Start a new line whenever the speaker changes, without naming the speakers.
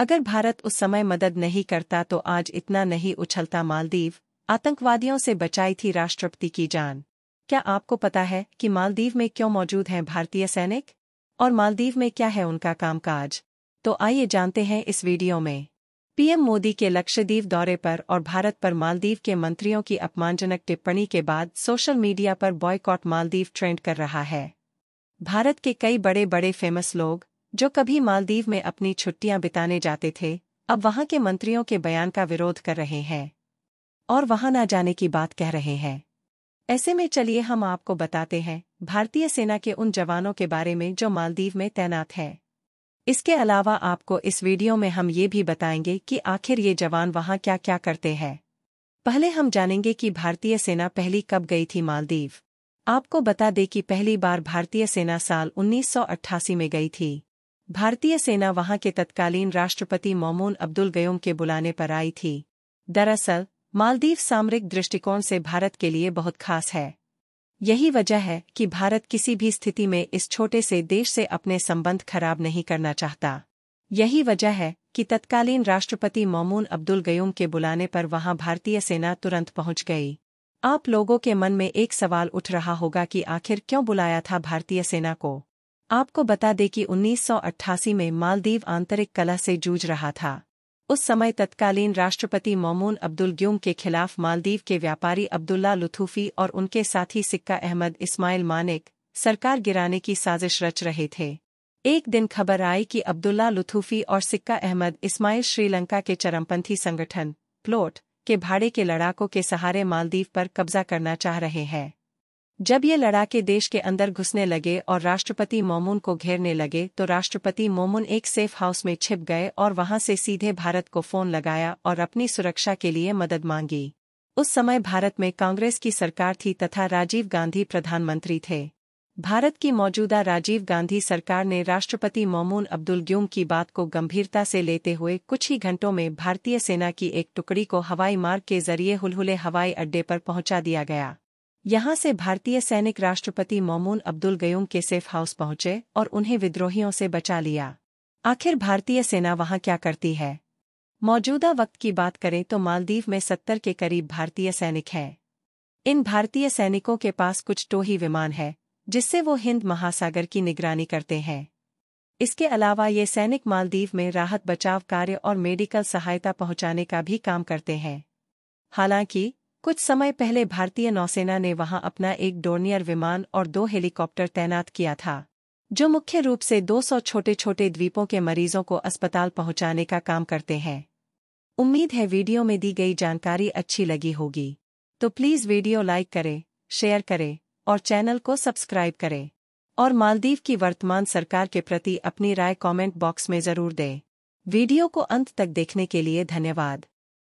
अगर भारत उस समय मदद नहीं करता तो आज इतना नहीं उछलता मालदीव आतंकवादियों से बचाई थी राष्ट्रपति की जान क्या आपको पता है कि मालदीव में क्यों मौजूद हैं भारतीय सैनिक और मालदीव में क्या है उनका कामकाज तो आइए जानते हैं इस वीडियो में पीएम मोदी के लक्षद्वीप दौरे पर और भारत पर मालदीव के मंत्रियों की अपमानजनक टिप्पणी के बाद सोशल मीडिया पर बॉयकॉट मालदीव ट्रेंड कर रहा है भारत के कई बड़े बड़े फेमस लोग जो कभी मालदीव में अपनी छुट्टियां बिताने जाते थे अब वहां के मंत्रियों के बयान का विरोध कर रहे हैं और वहां न जाने की बात कह रहे हैं ऐसे में चलिए हम आपको बताते हैं भारतीय सेना के उन जवानों के बारे में जो मालदीव में तैनात हैं इसके अलावा आपको इस वीडियो में हम ये भी बताएंगे कि आखिर ये जवान वहां क्या क्या करते हैं पहले हम जानेंगे कि भारतीय सेना पहली कब गई थी मालदीव आपको बता दें कि पहली बार भारतीय सेना साल 1988 में गई थी भारतीय सेना वहां के तत्कालीन राष्ट्रपति मोमून अब्दुल गयोम के बुलाने पर आई थी दरअसल मालदीव सामरिक दृष्टिकोण से भारत के लिए बहुत खास है यही वजह है कि भारत किसी भी स्थिति में इस छोटे से देश से अपने संबंध खराब नहीं करना चाहता यही वजह है कि तत्कालीन राष्ट्रपति मोमून अब्दुल गयूम के बुलाने पर वहां भारतीय सेना तुरंत पहुंच गई आप लोगों के मन में एक सवाल उठ रहा होगा कि आखिर क्यों बुलाया था भारतीय सेना को आपको बता दें कि 1988 में मालदीव आंतरिक कला से जूझ रहा था उस समय तत्कालीन राष्ट्रपति मोमून अब्दुल ग्यूम के खिलाफ मालदीव के व्यापारी अब्दुल्ला लुथूफी और उनके साथी सिक्का अहमद इस्माइल मानिक सरकार गिराने की साजिश रच रहे थे एक दिन खबर आई कि अब्दुल्ला लुथूफी और सिक्का अहमद इस्माइल श्रीलंका के चरमपंथी संगठन प्लोट के भाड़े के लड़ाकों के सहारे मालदीव पर कब्जा करना चाह रहे हैं जब ये लड़ाके देश के अंदर घुसने लगे और राष्ट्रपति मोमुन को घेरने लगे तो राष्ट्रपति मोमुन एक सेफ हाउस में छिप गए और वहां से सीधे भारत को फोन लगाया और अपनी सुरक्षा के लिए मदद मांगी उस समय भारत में कांग्रेस की सरकार थी तथा राजीव गांधी प्रधानमंत्री थे भारत की मौजूदा राजीव गांधी सरकार ने राष्ट्रपति मोमून अब्दुल ग्यूम की बात को गंभीरता से लेते हुए कुछ ही घंटों में भारतीय सेना की एक टुकड़ी को हवाई मार्ग के जरिए हुलहुले हवाई अड्डे पर पहुंचा दिया गया यहां से भारतीय सैनिक राष्ट्रपति मोमून अब्दुल गयूम के सेफ हाउस पहुंचे और उन्हें विद्रोहियों से बचा लिया आखिर भारतीय सेना वहां क्या करती है मौजूदा वक्त की बात करें तो मालदीव में सत्तर के करीब भारतीय सैनिक हैं इन भारतीय सैनिकों के पास कुछ टोही विमान है जिससे वो हिंद महासागर की निगरानी करते हैं इसके अलावा ये सैनिक मालदीव में राहत बचाव कार्य और मेडिकल सहायता पहुंचाने का भी काम करते हैं हालांकि कुछ समय पहले भारतीय नौसेना ने वहां अपना एक डोर्नियर विमान और दो हेलीकॉप्टर तैनात किया था जो मुख्य रूप से 200 छोटे छोटे द्वीपों के मरीजों को अस्पताल पहुंचाने का काम करते हैं उम्मीद है वीडियो में दी गई जानकारी अच्छी लगी होगी तो प्लीज़ वीडियो लाइक करें शेयर करें और चैनल को सब्सक्राइब करें और मालदीव की वर्तमान सरकार के प्रति अपनी राय कमेंट बॉक्स में ज़रूर दें वीडियो को अंत तक देखने के लिए धन्यवाद